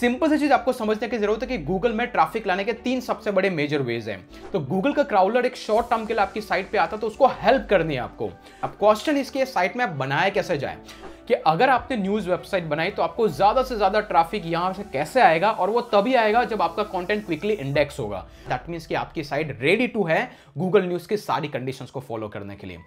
Simple सी चीज आपको समझने की जरूरत है कि गूगल में ट्रैफिक लाने के तीन सबसे बड़े मेजर वेज हैं तो गूगल का क्राउलर एक शॉर्ट टर्म के लिए आपकी साइट पे आता है तो उसको हेल्प करनी है आपको अब क्वेश्चन इसके साइट में आप बनाया कैसे जाए कि अगर आपने न्यूज़ वेबसाइट बनाई तो आपको ज़्यादा से ज़्यादा ट्रैफिक यहां से कैसे आएगा और वो तभी आएगा जब आपका कंटेंट क्विकली इंडेक्स होगा दैट मीन्स कि आपकी साइट रेडी टू है गूगल न्यूज़ की सारी कंडीशंस को फॉलो करने के लिए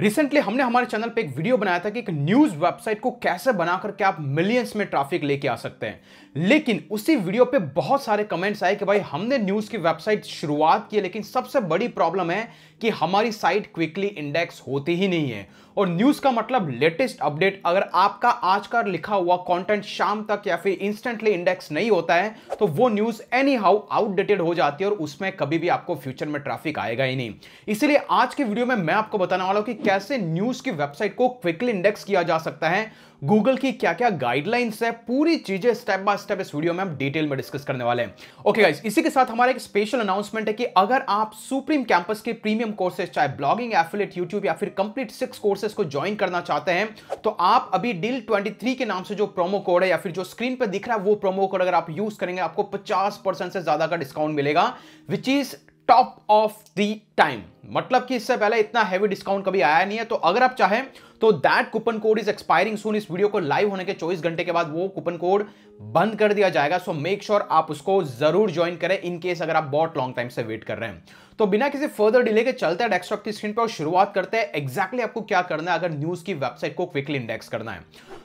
रिसेंटली हमने हमारे चैनल पे एक वीडियो बनाया था कि एक न्यूज़ वेबसाइट को कैसे बनाकर के आप मिलियंस में ट्रैफिक लेके आ सकते हैं लेकिन उसी वीडियो पे बहुत सारे कमेंट्स आए कि भाई हमने न्यूज़ की वेबसाइट शुरुआत की लेकिन सबसे बड़ी प्रॉब्लम है कि हमारी साइट क्विकली इंडेक्स होती ही नहीं है और न्यूज का मतलब लेटेस्ट अपडेट अगर आपका आज का लिखा हुआ कंटेंट शाम तक या फिर इंस्टेंटली इंडेक्स नहीं होता है तो वो न्यूज एनी हाउ आउटडेटेड हो जाती है और उसमें कभी भी आपको फ्यूचर में ट्रैफिक आएगा ही नहीं इसलिए आज के वीडियो में मैं आपको बताने वाला हूं कि कैसे न्यूज की वेबसाइट को क्विकली इंडेक्स किया जा सकता है गूगल की क्या क्या गाइडलाइंस है पूरी चीजें स्टेप बाय स्टेप इस वीडियो में हम डिटेल में डिस्कस करने वाले हैं ओके गाइस इसी के साथ हमारा एक स्पेशल अनाउंसमेंट है कि अगर आप सुप्रीम कैंपस के प्रीमियम कोर्सेज चाहे ब्लॉगिंग एफिलेट यूट्यूब या फिर कंप्लीट सिक्स कोर्सेज को ज्वाइन करना चाहते हैं तो आप अभी डील ट्वेंटी के नाम से जो प्रोमो कोड है या फिर जो स्क्रीन पर दिख रहा है वो प्रोमो कोड अगर आप यूज करेंगे आपको पचास से ज्यादा का डिस्काउंट मिलेगा which is top of the time मतलब कि इससे पहले इतना हैवी डिस्काउंट कभी आया नहीं है तो अगर आप चाहें तो that coupon code is expiring soon इस वीडियो को लाइव होने के 24 घंटे के बाद वो कूपन कोड बंद कर दिया जाएगा सो मेक श्योर आप उसको जरूर ज्वाइन करें इन केस अगर आप बहुत लॉन्ग टाइम से वेट कर रहे हैं तो बिना किसी फर्दर डिले के चलते हैं डेस्कटॉप की स्क्रीन पर और शुरुआत करते हैं एक्जैक्टली आपको क्या करना है अगर न्यूज की वेबसाइट को क्विकली इंडेक्स करना है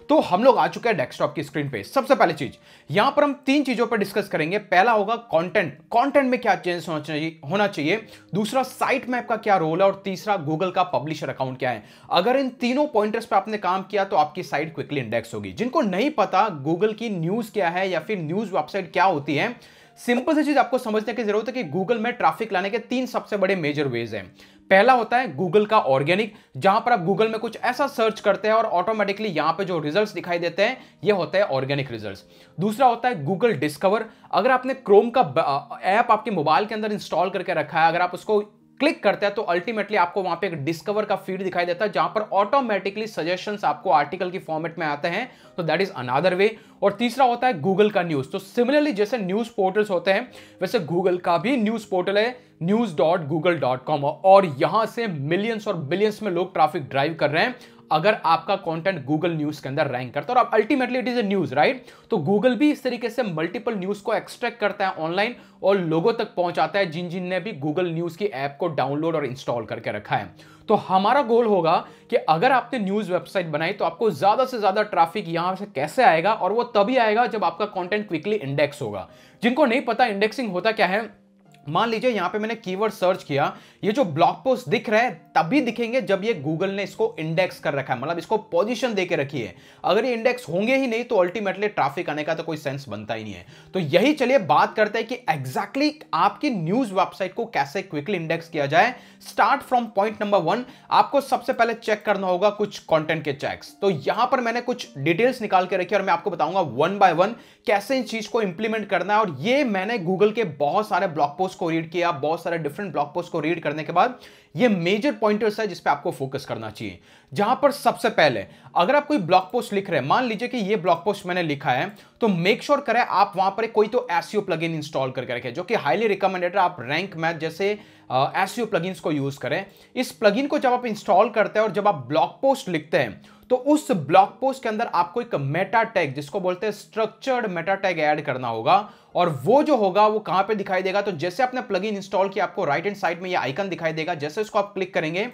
तो हम लोग आ चुके हैं डेस्कटॉप की स्क्रीन पे सबसे पहले चीज यहां पर हम तीन चीजों पर डिस्कस करेंगे पहला होगा कंटेंट कंटेंट में क्या चेंज होना चाहिए होना चाहिए दूसरा साइट मैप का क्या रोल है और तीसरा गूगल का पब्लिशर अकाउंट क्या है अगर इन तीनों पॉइंटर्स पे आपने काम किया तो आपकी साइट क्विकली इंडेक्स होगी जिनको नहीं पता गूगल की न्यूज क्या है या फिर न्यूज वेबसाइट क्या होती है सिंपल सी चीज आपको समझने की जरूरत है कि गूगल में ट्रैफिक लाने के तीन सबसे बड़े मेजर वेज हैं पहला होता है गूगल का ऑर्गेनिक जहां पर आप गूगल में कुछ ऐसा सर्च करते हैं और ऑटोमेटिकली यहां पे जो रिजल्ट्स दिखाई देते हैं ये होता है ऑर्गेनिक रिजल्ट्स दूसरा होता है गूगल डिस्कवर अगर आपने क्रोम का ऐप आपके मोबाइल के अंदर इंस्टॉल करके रखा है अगर आप उसको क्लिक करते हैं तो अल्टीमेटली आपको वहां पे एक डिस्कवर का फीड दिखाई देता है जहां पर ऑटोमेटिकली सजेशन आपको आर्टिकल की फॉर्मेट में आते हैं तो दैट इज अनादर वे और तीसरा होता है गूगल का न्यूज तो सिमिलरली जैसे न्यूज पोर्टल्स होते हैं वैसे गूगल का भी न्यूज पोर्टल है news dot Google dot com और यहां से मिलियंस और बिलियंस में लोग ट्रैफिक ड्राइव कर रहे हैं अगर आपका कंटेंट गूगल न्यूज के अंदर रैंक करता है और आप ultimately it is a news right तो गूगल भी इस तरीके से मल्टीपल न्यूज को एक्सट्रैक्ट करता है ऑनलाइन और लोगों तक पहुंचाता है जिन जिन ने भी गूगल न्यूज की ऐप को डाउनलोड और इंस्टॉल करके रखा है तो हमारा गोल होगा कि अगर आपने न्यूज वेबसाइट बनाई तो आपको ज्यादा से ज्यादा ट्रैफिक यहां से कैसे आएगा और वो तभी आएगा जब आपका कंटेंट क्विकली इंडेक्स होगा जिनको नहीं पता इंडेक्सिंग होता क्या है मान लीजिए यहां पे मैंने कीवर्ड सर्च किया ये जो ब्लॉग पोस्ट दिख रहे हैं तभी दिखेंगे जब ये गूगल ने इसको इंडेक्स कर रखा है मतलब इसको पोजीशन दे के रखी है अगर ये इंडेक्स होंगे ही नहीं तो अल्टीमेटली ट्रैफिक आने का तो कोई सेंस बनता ही नहीं है तो यही चलिए बात करते हैं कि एग्जैक्टली exactly आपकी न्यूज वेबसाइट को कैसे क्विकली इंडेक्स किया जाए start from point number one आपको सबसे पहले चेक करना होगा कुछ कॉन्टेंट के चेक तो यहां पर मैंने कुछ डिटेल्स निकाल के रखी और मैं आपको बताऊंगा वन बाय वन कैसे इन चीज को इंप्लीमेंट करना है और ये मैंने गूगल के बहुत सारे ब्लॉग पोस्ट को रीड किया बहुत सारे डिफरेंट ब्लॉग पोस्ट को रीड करने के बाद ये मेजर पॉइंटर्स है जिसपे आपको फोकस करना चाहिए जहां पर सबसे पहले अगर आप कोई ब्लॉग पोस्ट लिख रहे हैं मान लीजिए कि ये ब्लॉग पोस्ट मैंने लिखा है तो मेक श्योर sure करें आप वहां पर कोई तो एसईओ प्लगइन इंस्टॉल करके रखें जो कि हाईली रिकमेंडेड आप रैंक मैथ जैसे एसईओ प्लगइन्स e को यूज करें इस प्लगइन को जब आप इंस्टॉल करते हैं और जब आप ब्लॉग पोस्ट लिखते हैं तो उस ब्लॉग पोस्ट के अंदर आपको एक मेटा टैग जिसको बोलते हैं स्ट्रक्चर्ड मेटा टैग ऐड करना होगा और वो जो होगा वो कहां पे दिखाई देगा तो जैसे आपने प्लग इन इंस्टॉल किया आपको राइट एंड साइड में ये आइकन दिखाई देगा जैसे इसको आप क्लिक करेंगे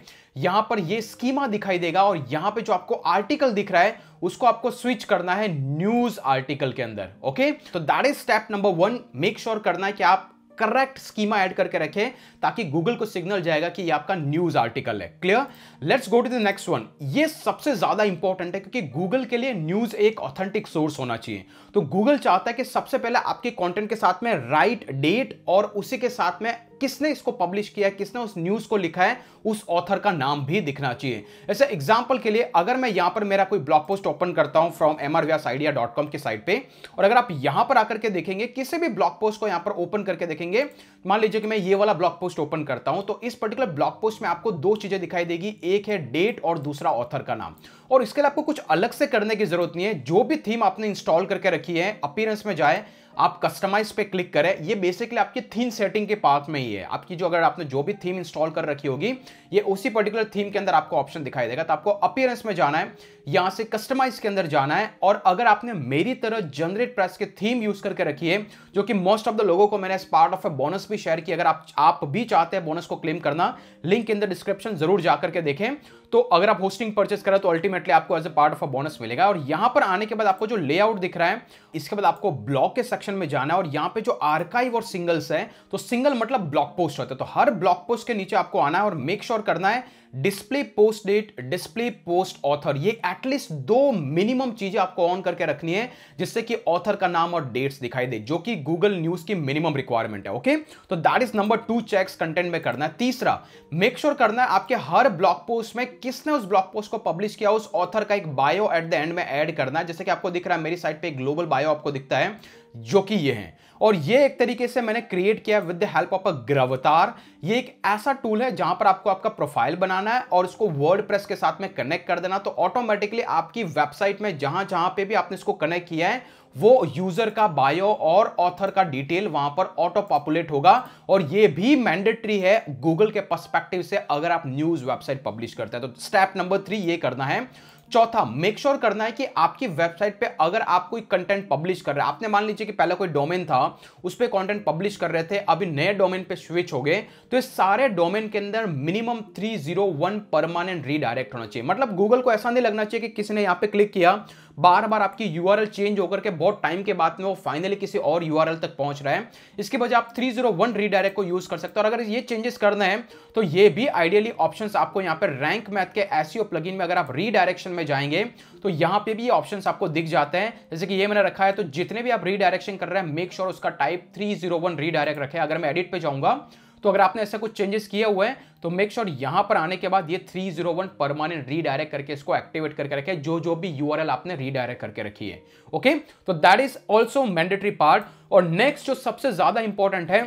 यहां पर ये स्कीमा दिखाई देगा और यहां पे जो आपको आर्टिकल दिख रहा है उसको आपको स्विच करना है न्यूज आर्टिकल के अंदर ओके तो that is step number one make sure करना है कि आप करेक्ट स्कीमा ऐड करके रखे ताकि गूगल को सिग्नल जाएगा कि ये आपका न्यूज आर्टिकल है clear let's go to the next one ये सबसे ज्यादा इंपॉर्टेंट है क्योंकि गूगल के लिए न्यूज एक ऑथेंटिक सोर्स होना चाहिए तो गूगल चाहता है कि सबसे पहले आपके कॉन्टेंट के साथ में राइट right डेट और उसी के साथ में किसने इसको पब्लिश किया है किसने उस न्यूज को लिखा है उस ऑथर का नाम भी दिखना चाहिए ऐसे एग्जाम्पल के लिए अगर मैं यहां पर मेरा कोई ब्लॉग पोस्ट ओपन करता हूं from M R idea dot com की साइट पे और अगर आप यहां पर आकर के देखेंगे किसी भी ब्लॉग पोस्ट को यहां पर ओपन करके देखेंगे मान लीजिए कि मैं ये वाला ब्लॉग पोस्ट ओपन करता हूं तो इस पर्टिकुलर ब्लॉग पोस्ट में आपको दो चीजें दिखाई देगी एक है डेट और दूसरा ऑथर का नाम और इसके लिए आपको कुछ अलग से करने की जरूरत नहीं है जो भी थीम आपने इंस्टॉल करके रखी है अपीयरेंस में जाए आप कस्टमाइज पे क्लिक करें ये बेसिकली आपकी थीम सेटिंग के पार्ट में ही है आपकी जो अगर आपने जो भी थीम इंस्टॉल कर रखी होगी ये उसी पर्टिकुलर थीम के अंदर आपको ऑप्शन दिखाई देगा तो आपको अपियरेंस में जाना है यहां से कस्टमाइज के अंदर जाना है और अगर आपने मेरी तरह जनरेट प्रेस की थीम यूज करके रखी है जो कि मोस्ट ऑफ द लोगों को मैंने पार्ट ऑफ ए बोनस भी शेयर किया अगर आप, आप भी चाहते हैं बोनस को क्लेम करना लिंक के अंदर डिस्क्रिप्शन जरूर जाकर के देखें तो अगर आप होस्टिंग परचेस करें तो अल्टीमेटली आपको as a part of a bonus मिलेगा और यहां पर आने के बाद आपको जो लेआउट दिख रहा है इसके बाद आपको ब्लॉक के सेक्शन में जाना है और यहां पे जो आर्काइव और सिंगल्स है तो सिंगल मतलब ब्लॉक पोस्ट होता है तो हर ब्लॉक पोस्ट के नीचे आपको आना है और मेक श्योर sure करना है display post date display post author ये एटलीस्ट दो मिनिमम चीजें आपको ऑन करके रखनी है जिससे कि ऑथर का नाम और डेट्स दिखाई दे जो कि गूगल न्यूज की मिनिमम रिक्वायरमेंट है ओके तो that is number two checks content में करना है तीसरा मेक श्योर sure करना है आपके हर ब्लॉग पोस्ट में किसने उस ब्लॉग पोस्ट को पब्लिश किया उस ऑथर का एक बायो एट द एंड में एड करना है जैसे कि आपको दिख रहा है मेरी साइट पर ग्लोबल बायो आपको दिखता है जो कि ये हैं और ये एक तरीके से मैंने क्रिएट किया with the help of a Gravatar ये एक ऐसा टूल है जहां पर आपको आपका प्रोफाइल बनाना है और इसको वर्ड प्रेस के साथ में कनेक्ट कर देना तो ऑटोमेटिकली आपकी वेबसाइट में जहां जहां पे भी आपने इसको कनेक्ट किया है वो यूजर का बायो और ऑथर का डिटेल वहां पर ऑटो पॉपुलेट होगा और ये भी मैंडेटरी है गूगल के पर्सपेक्टिव से अगर आप न्यूज वेबसाइट पब्लिश करते हैं तो स्टेप नंबर थ्री ये करना है चौथा मेक श्योर करना है कि आपकी वेबसाइट पे अगर आप कोई कंटेंट पब्लिश कर रहे हैं आपने मान लीजिए कि पहले कोई डोमेन था उस पर कॉन्टेंट पब्लिश कर रहे थे अभी नए डोमेन पे स्विच हो गए तो इस सारे डोमेन के अंदर minimum three zero one permanent redirect होना चाहिए मतलब गूगल को ऐसा नहीं लगना चाहिए कि किसी ने यहाँ पे क्लिक किया बार बार आपकी यू चेंज होकर के बहुत टाइम के बाद में वो फाइनली किसी और यू तक पहुंच रहा है इसके बजाय आप थ्री रीडायरेक्ट को यूज कर सकते हो और अगर ये चेंजेस करना है तो ये भी आइडियली ऑप्शन आपको यहाँ पर रैंक मैथ के एसईओ प्लगइन e में अगर आप रीडायरेक्शन में जाएंगे तो यहाँ पे भी ये ऑप्शन आपको दिख जाते हैं जैसे कि ये मैंने रखा है तो जितने भी आप रीडायरेक्शन कर रहे हैं मेक श्योर sure उसका टाइप 301 रीडायरेक्ट रखें अगर मैं एडिट पे जाऊंगा तो अगर आपने ऐसा कुछ चेंजेस किया हुआ है तो मेक श्योर sure यहां पर आने के बाद ये 301 परमानेंट रीडायरेक्ट करके इसको एक्टिवेट करके रखे जो जो भी यू आपने रीडायरेक्ट करके रखी है ओके तो that is also mandatory part और नेक्स्ट जो सबसे ज्यादा इंपॉर्टेंट है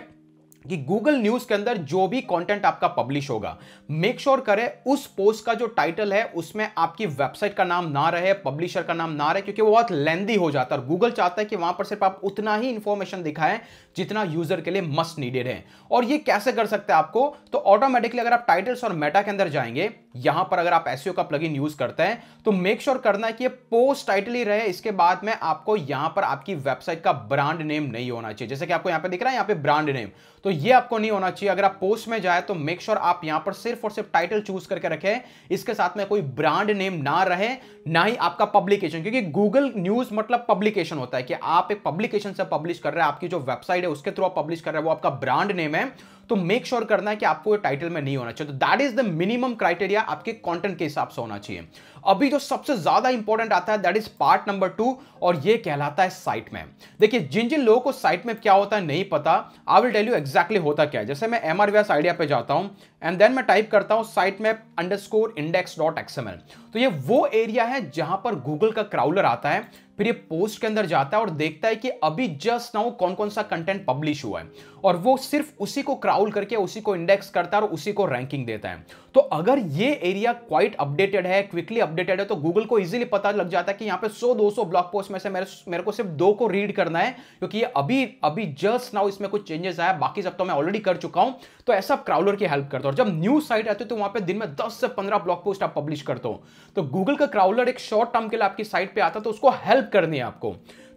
कि गूगल न्यूज के अंदर जो भी कंटेंट आपका पब्लिश होगा मेक श्योर sure करें उस पोस्ट का जो टाइटल है उसमें आपकी वेबसाइट का नाम ना रहे पब्लिशर का नाम ना रहे क्योंकि वो बहुत लेंदी हो जाता है और गूगल चाहता है कि वहां पर सिर्फ आप उतना ही इंफॉर्मेशन दिखाएं जितना यूजर के लिए मस्ट नीडेड है और ये कैसे कर सकते हैं आपको तो ऑटोमेटिकली अगर आप टाइटल्स और मेटा के अंदर जाएंगे यहां पर अगर आप एसईओ का प्लगइन यूज करते हैं तो मेक श्योर sure करना है कि ये पोस्ट टाइटल ही रहे इसके बाद में आपको यहां पर आपकी वेबसाइट का ब्रांड नेम नहीं होना चाहिए जैसे कि आपको यहां पर दिख रहा है यहां पर ब्रांड नेम तो ये आपको नहीं होना चाहिए अगर आप पोस्ट में जाए तो मेक श्योर sure आप यहां पर सिर्फ और सिर्फ टाइटल चूज करके रखें इसके साथ में कोई ब्रांड नेम ना रहे ना ही आपका पब्लिकेशन क्योंकि गूगल न्यूज मतलब पब्लिकेशन होता है कि आप एक पब्लिकेशन से पब्लिश कर रहे हैं आपकी जो वेबसाइट है उसके थ्रू आप पब्लिश कर रहे हैं वो आपका ब्रांड नेम है तो मेक श्योर sure करना है कि आपको टाइटल में नहीं होना चाहिए तो that is the minimum criteria आपके कंटेंट के हिसाब से होना चाहिए अभी जो सबसे ज्यादा इंपॉर्टेंट आता है that is part number two और ये कहलाता है साइट मैप देखिए जिन जिन लोगों को साइट मैप क्या होता है नहीं पता I will tell you exactly होता क्या है जैसे मैं M R V S idea पे जाता हूँ एंड देन मैं टाइप करता हूँ site map underscore index dot X M L तो ये वो एरिया है जहां पर गूगल का क्राउलर आता है फिर ये पोस्ट के अंदर जाता है और देखता है कि अभी जस्ट नाउ कौन कौन सा कंटेंट पब्लिश हुआ है और वो सिर्फ उसी को क्राउल करके उसी को इंडेक्स करता है और उसी को रैंकिंग देता है तो अगर ये एरिया क्वाइट अपडेटेड है क्विकली अपडेट अपडेटेड है तो गूगल को इजीली पता लग जाता है कि यहाँ पे 100-200 ब्लॉग पोस्ट में से मेरे मेरे को सिर्फ दो को रीड करना है क्योंकि ये अभी अभी जस्ट नाउ इसमें कुछ चेंजेस आया बाकी सब तो मैं ऑलरेडी कर चुका हूँ तो ऐसा क्राउलर की हेल्प करता हूँ जब न्यूज साइट आती है तो वहाँ पर दिन में दस से पंद्रह ब्लॉग पोस्ट आप पब्लिश करते हो तो गूगल का क्राउलर एक शॉर्ट टर्म के लिए आपकी साइट पर आता तो उसको हेल्प करनी है आपको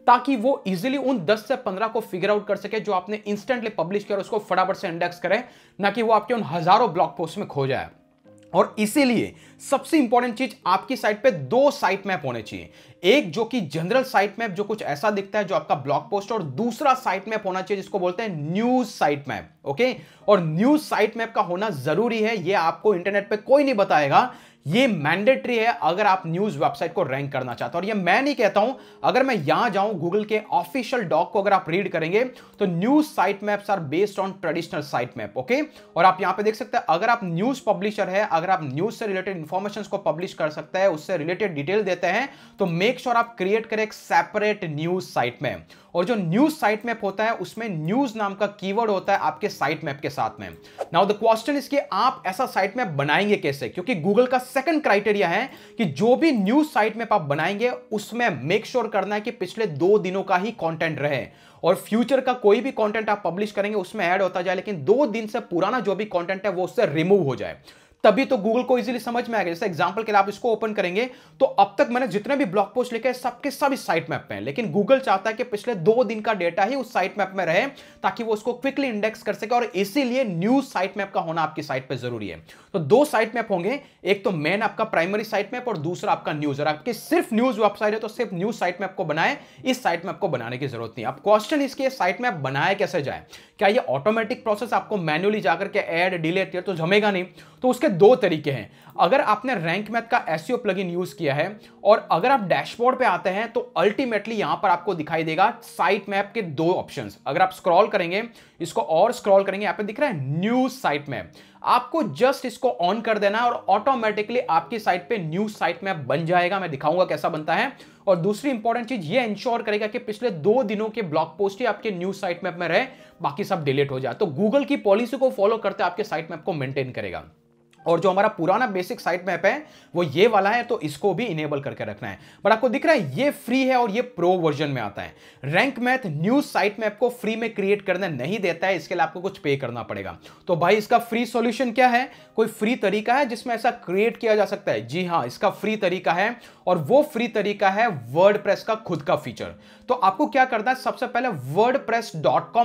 ताकि वो इजीली उन 10 से 15 को फिगर आउट कर सके जो आपने इंस्टेंटली पब्लिश किया और उसको फटाफट से इंडेक्स करें ना कि वो आपके उन हजारों ब्लॉग पोस्ट में खो जाए और इसीलिए सबसे इंपॉर्टेंट चीज आपकी साइट पे दो साइट मैप होने चाहिए एक जो कि जनरल साइट मैप जो कुछ ऐसा दिखता है जो आपका ब्लॉग पोस्ट और दूसरा साइट मैप होना चाहिए जिसको बोलते हैं न्यूज साइट मैप ओके और न्यूज साइट मैप का होना जरूरी है ये आपको इंटरनेट पे कोई नहीं बताएगा ये मैंडेटरी है अगर आप न्यूज वेबसाइट को रैंक करना चाहते हो और ये मैं नहीं कहता हूं अगर मैं यहां जाऊं गूगल के ऑफिशियल डॉक को अगर आप रीड करेंगे तो news site maps are based on traditional site map okay और आप यहां पे देख सकते हैं अगर आप न्यूज पब्लिशर है अगर आप न्यूज से रिलेटेड इंफॉर्मेशन को पब्लिश कर सकते हैं उससे रिलेटेड डिटेल देते हैं तो मेक श्योर sure आप क्रिएट करें एक सेपरेट न्यूज साइट मैप और जो न्यूज साइट मैप होता है उसमें न्यूज नाम का कीवर्ड होता है आपके साइट मैप के साथ में नाउ द क्वेश्चन इज कि आप ऐसा साइट मैप बनाएंगे कैसे क्योंकि गूगल का सेकंड क्राइटेरिया है कि जो भी न्यूज साइट में आप बनाएंगे उसमें मेक श्योर sure करना है कि पिछले दो दिनों का ही कंटेंट रहे और फ्यूचर का कोई भी कंटेंट आप पब्लिश करेंगे उसमें ऐड होता जाए लेकिन दो दिन से पुराना जो भी कंटेंट है वो उससे रिमूव हो जाए तभी तो गूगल को इजीली समझ में आएगा जैसे एग्जांपल के लिए आप इसको ओपन करेंगे तो अब तक मैंने जितने भी ब्लॉग पोस्ट लिखे सबके सब इस साइट मैप में हैं लेकिन गूगल चाहता है कि पिछले दो दिन का डेटा ही उस साइट मैप में रहे ताकि वो उसको क्विकली इंडेक्स कर सके और इसीलिए न्यू साइट मैप का होना आपकी साइट पर जरूरी है तो दो साइट मैप होंगे एक तो मेन आपका प्राइमरी साइट मैप और दूसरा आपका न्यूज और आपकी सिर्फ न्यूज वेबसाइट है तो सिर्फ न्यूज साइट मैप को बनाए इस साइट मैप को बनाने की जरूरत नहीं अब क्वेश्चन इसके साइट मैप बनाए कैसे जाए क्या ये ऑटोमेटिक प्रोसेस आपको मैन्युअली जाकर के एड डिलीट तो जमेगा नहीं तो उसके दो तरीके हैं अगर आपने रैंक मैथ का एस प्लगइन यूज किया है और अगर आप डैशबोर्ड पे आते हैं तो अल्टीमेटली यहां पर आपको दिखाई देगा साइट मैप के दो ऑप्शन अगर आप स्क्रॉल करेंगे इसको और स्क्रॉल करेंगे यहां पे दिख रहा है न्यू साइट मैप आपको जस्ट इसको ऑन कर देना और ऑटोमेटिकली आपकी साइट पे न्यू साइट मैप बन जाएगा मैं दिखाऊंगा कैसा बनता है और दूसरी इंपॉर्टेंट चीज ये इंश्योर करेगा कि पिछले दो दिनों के ब्लॉग पोस्ट ही आपके न्यू साइट मैप में रहे बाकी सब डिलीट हो जाए तो गूगल की पॉलिसी को फॉलो करते आपके साइट मैप को मेंटेन करेगा और जो हमारा पुराना बेसिक साइट मैप है वो ये वाला है तो इसको भी इनेबल करके रखना है बट आपको दिख रहा है ये फ्री है और ये प्रो वर्जन में आता है Rank Math new site map को फ्री में क्रिएट करने नहीं देता है इसके लिए आपको कुछ पे करना पड़ेगा तो भाई इसका फ्री सॉल्यूशन क्या है कोई फ्री तरीका है जिसमें ऐसा क्रिएट किया जा सकता है जी हाँ इसका फ्री तरीका है और वो फ्री तरीका है वर्ड का खुद का फीचर तो आपको क्या करना है सबसे पहले वर्ड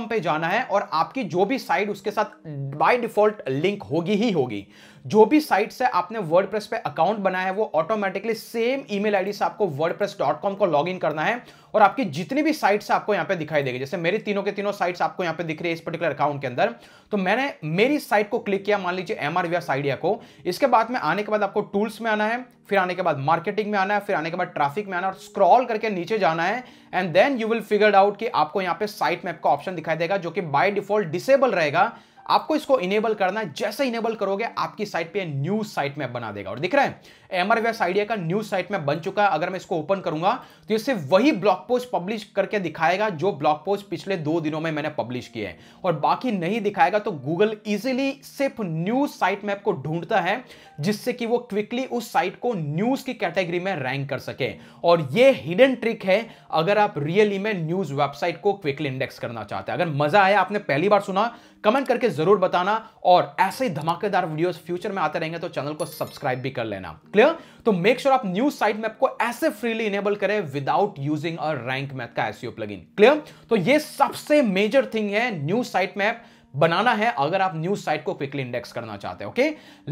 पे जाना है और आपकी जो भी साइट उसके साथ बाई डिफॉल्ट लिंक होगी ही होगी जो भी साइट से आपने वर्ड प्रेस पे अकाउंट बनाया है वो ऑटोमेटिकली सेम ई मेल से आपको वर्ड प्रेस डॉट कॉम को लॉग इन करना है और आपकी जितनी भी से आपको यहाँ पे दिखाई देगी जैसे मेरी तीनों के तीनों साइट्स आपको यहाँ पे दिख रही है इस पर्टिकुलर अकाउंट के अंदर तो मैंने मेरी साइट को क्लिक किया मान लीजिए एम आर आइडिया को इसके बाद में आने के बाद आपको टूल्स में आना है फिर आने के बाद मार्केटिंग में आना है फिर आने के बाद ट्रैफिक में आना और स्क्रॉल करके नीचे जाना है and then you will figure out कि आपको यहाँ पे साइट मैप का ऑप्शन दिखाई देगा जो कि बाय डिफॉल्ट डिसेबल रहेगा आपको इसको इनेबल करना है जैसे इनेबल करोगे आपकी साइट पे न्यू साइट मैप बना देगा और दिख रहा है एमआर वेस आइडिया का न्यू साइट मैप बन चुका है अगर मैं इसको ओपन करूंगा तो ये सिर्फ वही ब्लॉग पोस्ट पब्लिश करके दिखाएगा जो ब्लॉग पोस्ट पिछले दो दिनों में मैंने पब्लिश किए हैं और बाकी नहीं दिखाएगा तो गूगल इजिली सिर्फ न्यू साइट मैप को ढूंढता है जिससे कि वो क्विकली उस साइट को न्यूज की कैटेगरी में रैंक कर सके और ये हिडन ट्रिक है अगर आप रियली में न्यूज वेबसाइट को क्विकली इंडेक्स करना चाहते हैं अगर मजा आया आपने पहली बार सुना कमेंट करके जरूर बताना और ऐसे ही धमाकेदार वीडियोस फ्यूचर में आते रहेंगे तो चैनल को सब्सक्राइब भी कर लेना क्लियर तो मेक श्योर sure आप न्यूज साइट मैप को ऐसे फ्रीली इनेबल करें without using a Rank Math का एसियो प्लगइन क्लियर तो ये सबसे मेजर थिंग है न्यूज साइट मैप बनाना है अगर आप न्यूज साइट को क्विकली इंडेक्स करना चाहते हैं okay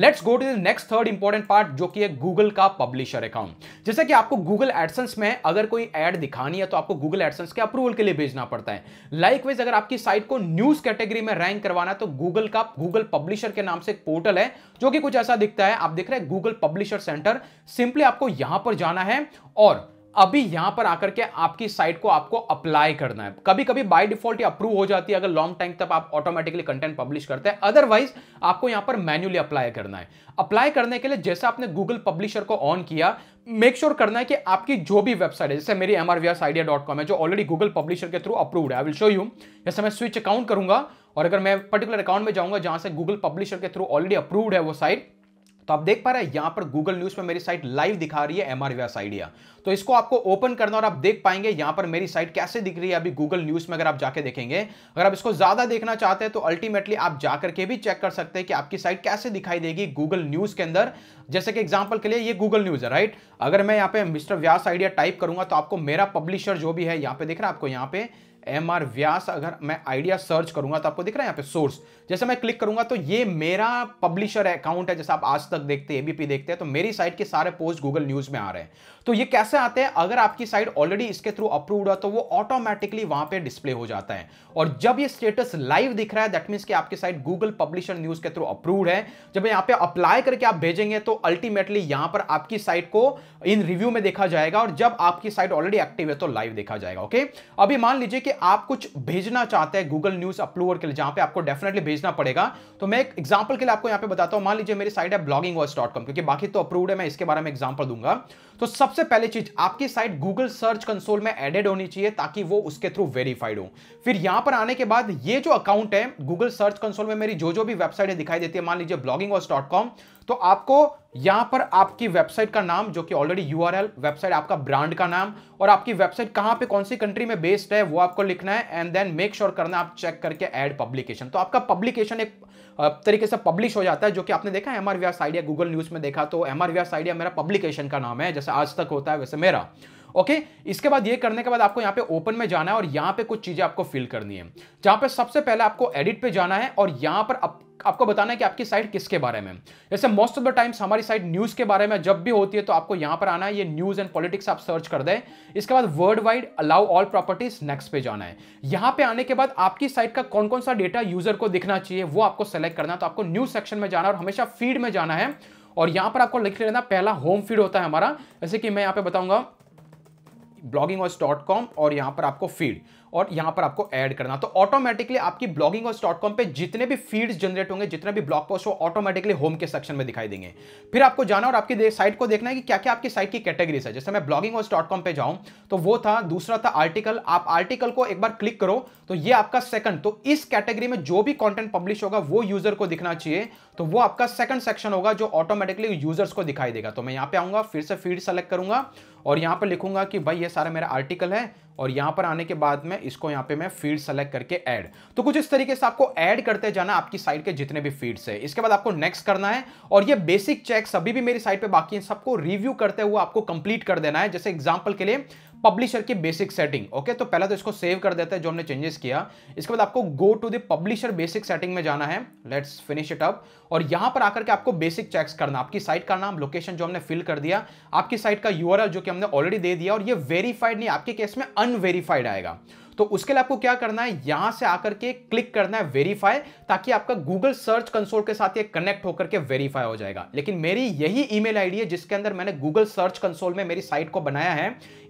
let's go to the next third important part जो कि है गूगल का पब्लिशर अकाउंट जैसे कि आपको गूगल एडसेंस में अगर कोई एड दिखानी है तो आपको गूगल एडसेंस के अप्रूवल के लिए भेजना पड़ता है लाइकवेज अगर आपकी साइट को न्यूज कैटेगरी में रैंक करवाना है तो गूगल का गूगल पब्लिशर के नाम से एक पोर्टल है जो कि कुछ ऐसा दिखता है आप देख रहे हैं गूगल पब्लिशर सेंटर सिंपली आपको यहां पर जाना है और अभी यहां पर आकर के आपकी साइट को आपको अप्लाई करना है कभी कभी बाय डिफॉल्ट अप्रूव हो जाती है अगर लॉन्ग टाइम तक आप ऑटोमेटिकली कंटेंट पब्लिश करते हैं अदरवाइज आपको यहां पर मैन्युअली अप्लाई करना है अप्लाई करने के लिए जैसे आपने गूगल पब्लिशर को ऑन किया मेक श्योर sure करना है कि आपकी जो भी वेबसाइट है जैसे मेरी एम है जो ऑलरेडी गूगल पब्लिशर के थ्रू अप्रूव्ड है आई विल शो यू जैसे मैं स्विच अकाउंट करूंगा और अगर मैं पर्टिकुलर अकाउंट में जाऊंगा जहां से गूगल पब्लिशर के थ्रू ऑलरेडी अप्रूव्ड है वो साइट तो आप देख पा रहे हैं यहां पर गूगल न्यूज पर मेरी साइट लाइव दिखा रही है एमआर व्यास आइडिया तो इसको आपको ओपन करना और आप देख पाएंगे यहां पर मेरी साइट कैसे दिख रही है अभी गूगल न्यूज में अगर आप जाके देखेंगे अगर आप इसको ज्यादा देखना चाहते हैं तो अल्टीमेटली आप जाकर के भी चेक कर सकते हैं कि आपकी साइट कैसे दिखाई देगी गूगल न्यूज के अंदर जैसे कि एग्जाम्पल के लिए ये गूगल न्यूज है राइट अगर मैं यहाँ पे मिस्टर व्यास आइडिया टाइप करूंगा तो आपको मेरा पब्लिशर जो भी है यहाँ पे देख रहा है आपको यहाँ पे एम आर व्यास अगर मैं आइडिया सर्च करूंगा तो आपको दिख रहा है यहाँ पे सोर्स जैसे मैं क्लिक करूंगा तो ये मेरा पब्लिशर अकाउंट है जैसे आप आज तक देखते हैं एबीपी देखते हैं तो मेरी साइट के सारे पोस्ट गूगल न्यूज में आ रहे हैं तो ये कैसे आते हैं अगर आपकी साइट ऑलरेडी इसके थ्रू अप्रूव है तो वो ऑटोमेटिकली वहां पे डिस्प्ले हो जाता है और जब ये स्टेटस लाइव दिख रहा है दैट मीन्स कि आपकी साइट गूगल पब्लिशर न्यूज के थ्रू अप्रूव है जब यहाँ पे अप्लाई करके आप भेजेंगे तो अल्टीमेटली यहां पर आपकी साइट को इन रिव्यू में देखा जाएगा और जब आपकी साइट ऑलरेडी एक्टिव है तो लाइव देखा जाएगा ओके अभी मान लीजिए कि आप कुछ भेजना चाहते हैं गूगल न्यूज अप्रूवर के लिए जहां पर आपको डेफिनेटली भेजना पड़ेगा तो मैं एक एग्जाम्पल के लिए आपको यहां पे बताता हूं मान लीजिए मेरी साइट है ब्लॉगिंग क्योंकि बाकी तो अप्रूव है मैं इसके बारे में एग्जाम्पल दूंगा तो सबसे पहले चीज आपकी साइट गूगल सर्च कंसोल में एडेड होनी चाहिए ताकि वो उसके थ्रू वेरीफाइड हो फिर यहां पर आने के बाद ये जो अकाउंट है गूगल सर्च कंसोल में मेरी जो जो भी वेबसाइटें दिखाई देती है मान लीजिए ब्लॉगिंग तो आपको यहां पर आपकी वेबसाइट का नाम जो कि ऑलरेडी यू वेबसाइट आपका ब्रांड का नाम और आपकी वेबसाइट कहां पे कौन सी कंट्री में बेस्ड है वो आपको लिखना है एंड देन मेक श्योर करना आप चेक करके एड पब्लिकेशन तो आपका पब्लिकेशन एक तरीके से पब्लिश हो जाता है जो कि आपने देखा M R idea Google news में देखा तो एम आर आइडिया मेरा पब्लिकेशन का नाम है जैसे आज तक होता है वैसे मेरा ओके okay? इसके बाद ये करने के बाद आपको यहाँ पे ओपन में जाना है और यहाँ पे कुछ चीजें आपको फिल करनी है जहां पे सबसे पहले आपको एडिट पे जाना है और यहाँ पर आपको बताना है कि आपकी साइट किसके बारे में जैसे मोस्ट ऑफ द टाइम्स हमारी साइट न्यूज़ के बारे में जब भी होती है तो आपको यहां पर आना है ये न्यूज़ एंड पॉलिटिक्स आप सर्च कर दें इसके बाद world wide allow all properties next पे जाना है यहां पे आने के बाद आपकी साइट का कौन कौन सा डेटा यूजर को दिखना चाहिए वो आपको सेलेक्ट करना है तो आपको न्यूज़ सेक्शन में जाना और हमेशा फीड में जाना है और यहां पर आपको लिख लेना पहला होम फीड होता है हमारा जैसे कि मैं यहां पर बताऊंगा ब्लॉगिंग और यहां पर आपको फीड और यहाँ पर आपको ऐड करना तो ऑटोमेटिकली आपकी ब्लॉगिंग और डॉट कॉम पर जितने भी फीड्स जनरेट होंगे जितने भी ब्लॉग पोस्ट वो ऑटोमेटिकली होम के सेक्शन में दिखाई देंगे फिर आपको जाना और आपकी साइट को देखना है कि क्या क्या आपकी साइट की कैटेगरीज है जैसे मैं ब्लॉगिंग और डॉट तो वो था दूसरा था आर्टिकल आप आर्टिकल को एक बार क्लिक करो तो ये आपका सेकंड तो इस कैटेगरी में जो भी कंटेंट पब्लिश होगा वो यूजर को दिखना चाहिए तो वो आपका सेकंड सेक्शन होगा जो ऑटोमेटिकली यूजर्स को दिखाई देगा तो मैं यहां पे आऊंगा फिर से फीड सेलेक्ट करूंगा और यहां पर लिखूंगा कि भाई ये सारा मेरा आर्टिकल है और यहां पर आने के बाद में इसको यहाँ पे मैं फीड सेलेक्ट करके ऐड तो कुछ इस तरीके से आपको ऐड करते जाना आपकी साइट के जितने भी फीड्स है इसके बाद आपको नेक्स्ट करना है और ये बेसिक चेक अभी भी मेरी साइट पर बाकी है सबको रिव्यू करते हुए आपको कंप्लीट कर देना है जैसे एग्जाम्पल के लिए पब्लिशर की बेसिक सेटिंग ओके तो पहले तो इसको सेव कर देते हैं जो हमने चेंजेस किया इसके बाद आपको go to the publisher basic setting में जाना है लेट्स फिनिश इट अप और यहां पर आकर के आपको बेसिक चेक्स करना आपकी साइट का नाम लोकेशन जो हमने फिल कर दिया आपकी साइट का यूआरएल जो कि हमने ऑलरेडी दे दिया और ये वेरीफाइड नहीं आपके केस में अनवेरीफाइड आएगा तो उसके लिए आपको क्या करना है यहां से आकर के क्लिक करना है वेरीफाई ताकि आपका गूगल सर्च कंसोल के साथ ये कनेक्ट होकर के वेरीफाई हो जाएगा लेकिन मेरी यही ईमेल आईडी है जिसके अंदर मैंने गूगल सर्च कंसोल में मेरी साइट को बनाया है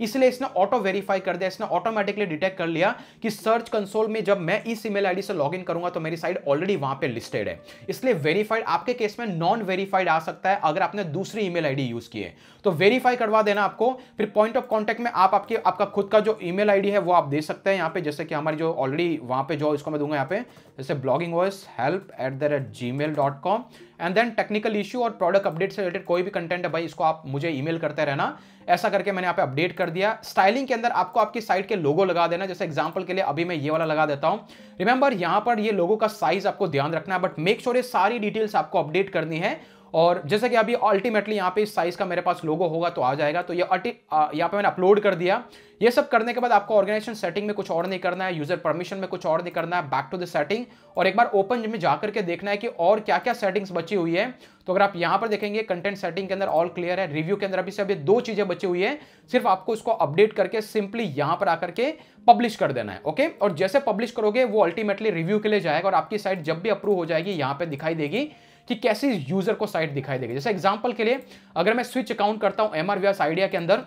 इसलिए इसने ऑटो वेरीफाई कर दिया इसने ऑटोमेटिकली डिटेक्ट कर लिया कि सर्च कंसोल में जब मैं इस ईमेल आईडी से इन करूंगा तो मेरी साइट ऑलरेडी वहां पे लिस्टेड है इसलिए वेरीफाइड आपके केस में नॉन वेरीफाइड आ सकता है अगर आपने दूसरी ईमेल आईडी यूज की है तो वेरीफाई करवा देना आपको फिर पॉइंट ऑफ कॉन्टेक्ट में आप आपके आपका खुद का जो ईमेल आईडी है वो आप दे सकते हैं हैं यहाँ पे जैसे कि हमारी जो ऑलरेडी वहाँ पे जो इसको मैं दूंगा यहाँ पे जैसे blogging voice help at the rate gmail dot com and then technical issue और प्रोडक्ट अपडेट से रिलेटेड कोई भी कंटेंट है भाई इसको आप मुझे ईमेल करते रहना ऐसा करके मैंने यहाँ पे अपडेट कर दिया स्टाइलिंग के अंदर आपको आपकी साइट के लोगो लगा देना जैसे एग्जाम्पल के लिए अभी मैं ये वाला लगा देता हूँ रिमेंबर यहाँ पर ये लोगों का साइज आपको ध्यान रखना है बट मेक श्योर ये सारी डिटेल्स आपको अपडेट करनी है और जैसा कि अभी अल्टीमेटली यहाँ पे इस साइज़ का मेरे पास लोगो होगा तो आ जाएगा तो ये यहाँ पे मैंने अपलोड कर दिया ये सब करने के बाद आपको ऑर्गेनाइजेशन सेटिंग में कुछ और नहीं करना है यूजर परमिशन में कुछ और नहीं करना है बैक टू द सेटिंग और एक बार ओपन में जाकर के देखना है कि और क्या क्या सेटिंग्स बची हुई है तो अगर आप यहाँ पर देखेंगे कंटेंट सेटिंग के अंदर ऑल क्लियर है रिव्यू के अंदर अभी से अभी दो चीज़ें बची हुई है सिर्फ आपको इसको अपडेट करके सिंपली यहाँ पर आकर के पब्लिश कर देना है ओके और जैसे पब्लिश करोगे वो अल्टीमेटली रिव्यू के लिए जाएगा और आपकी साइट जब भी अप्रूव हो जाएगी यहाँ पर दिखाई देगी कि कैसे यूजर को साइट दिखाई देगी जैसे एग्जाम्पल के लिए अगर मैं स्विच अकाउंट करता हूँ एम आर आइडिया के अंदर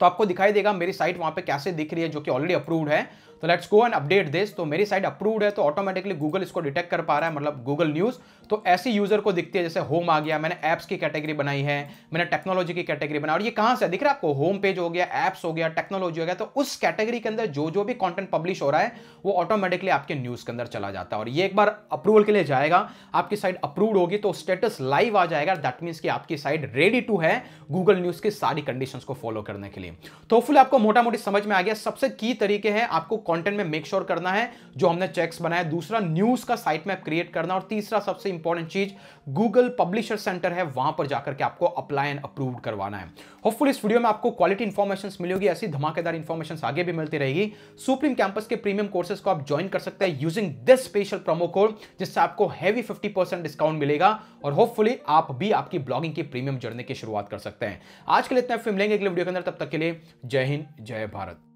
तो आपको दिखाई देगा मेरी साइट वहां पे कैसे दिख रही है जो कि ऑलरेडी अप्रूव्ड है तो let's go and update this तो मेरी साइट अप्रूव्ड है तो ऑटोमेटिकली गूगल इसको डिटेक्ट कर पा रहा है मतलब गूगल न्यूज़ तो ऐसे यूज़र को दिखती है जैसे होम आ गया मैंने ऐप्स की कैटेगरी बनाई है मैंने टेक्नोलॉजी की कैटेगरी बनाई और ये कहां से दिख रहा है आपको होम पेज हो गया एप्स हो गया टेक्नोलॉजी हो गया तो उस कैटेगरी के अंदर जो जो भी कॉन्टेंट पब्लिश हो रहा है वो ऑटोमेटिकली आपके न्यूज़ के अंदर चला जाता है और ये एक बार अप्रूवल के लिए जाएगा आपकी साइट अप्रूव होगी तो स्टेटस लाइव आ जाएगा दैट मीन्स कि आपकी साइट रेडी टू है गूगल न्यूज़ की सारी कंडीशन को फॉलो करने के लिए तो फुल आपको मोटा मोटी समझ में आ गया सबसे की तरीके हैं आपको कंटेंट में मेक श्योर sure करना है जो हमने चेक्स बनाया दूसरा न्यूज का साइट मैप क्रिएट करना और तीसरा सबसे इंपॉर्टेंट चीज गूगल पब्लिशर सेंटर है वहां पर जाकर के आपको अप्लाई एंड अप्रूव करवाना है होपफुल इस वीडियो में आपको क्वालिटी इन्फॉर्मेशन मिलेगी ऐसी धमाकेदार इन्फॉर्मेशन आगे भी मिलती रहेगी सुप्रीम कैंपस के प्रीमियम कोर्सेज को आप ज्वाइन कर सकते हैं using this special promo code जिससे आपको हैवी फिफ्टी डिस्काउंट मिलेगा और होपफुली आप भी आपकी ब्लॉगिंग की प्रीमियम जर्नी की शुरुआत कर सकते हैं आज के लिए इतना फिर मिलेंगे अगले वीडियो के अंदर तब तक के लिए जय हिंद जय भारत